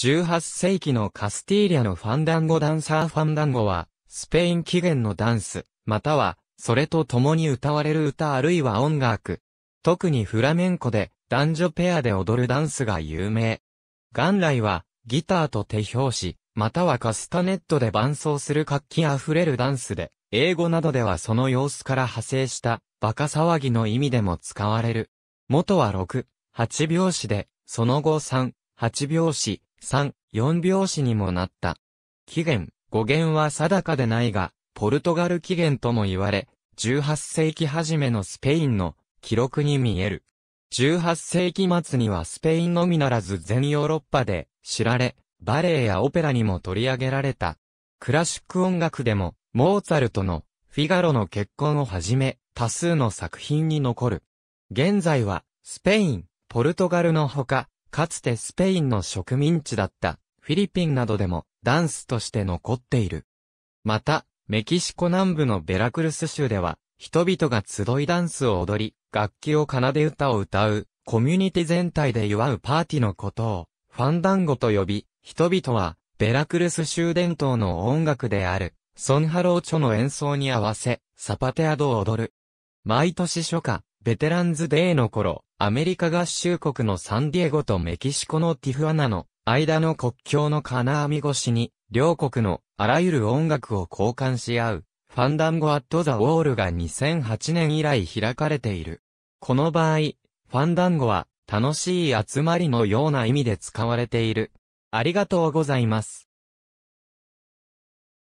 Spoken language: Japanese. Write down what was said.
18世紀のカスティーリャのファンダンゴダンサーファンダンゴは、スペイン起源のダンス、または、それと共に歌われる歌あるいは音楽。特にフラメンコで、男女ペアで踊るダンスが有名。元来は、ギターと手拍子、またはカスタネットで伴奏する活気あふれるダンスで、英語などではその様子から派生した、バカ騒ぎの意味でも使われる。元は6、8拍子で、その後3、8拍子、三、四拍子にもなった。起源、語源は定かでないが、ポルトガル起源とも言われ、18世紀初めのスペインの記録に見える。18世紀末にはスペインのみならず全ヨーロッパで知られ、バレエやオペラにも取り上げられた。クラシック音楽でも、モーツァルトのフィガロの結婚をはじめ、多数の作品に残る。現在は、スペイン、ポルトガルのほか、かつてスペインの植民地だったフィリピンなどでもダンスとして残っている。また、メキシコ南部のベラクルス州では、人々が集いダンスを踊り、楽器を奏で歌を歌う、コミュニティ全体で祝うパーティのことを、ファンダンゴと呼び、人々は、ベラクルス州伝統の音楽である、ソンハローチョの演奏に合わせ、サパテアドを踊る。毎年初夏、ベテランズデーの頃、アメリカ合衆国のサンディエゴとメキシコのティフアナの間の国境の金網越しに、両国のあらゆる音楽を交換し合う、ファンダンゴ・アット・ザ・ウォールが2008年以来開かれている。この場合、ファンダンゴは楽しい集まりのような意味で使われている。ありがとうございます。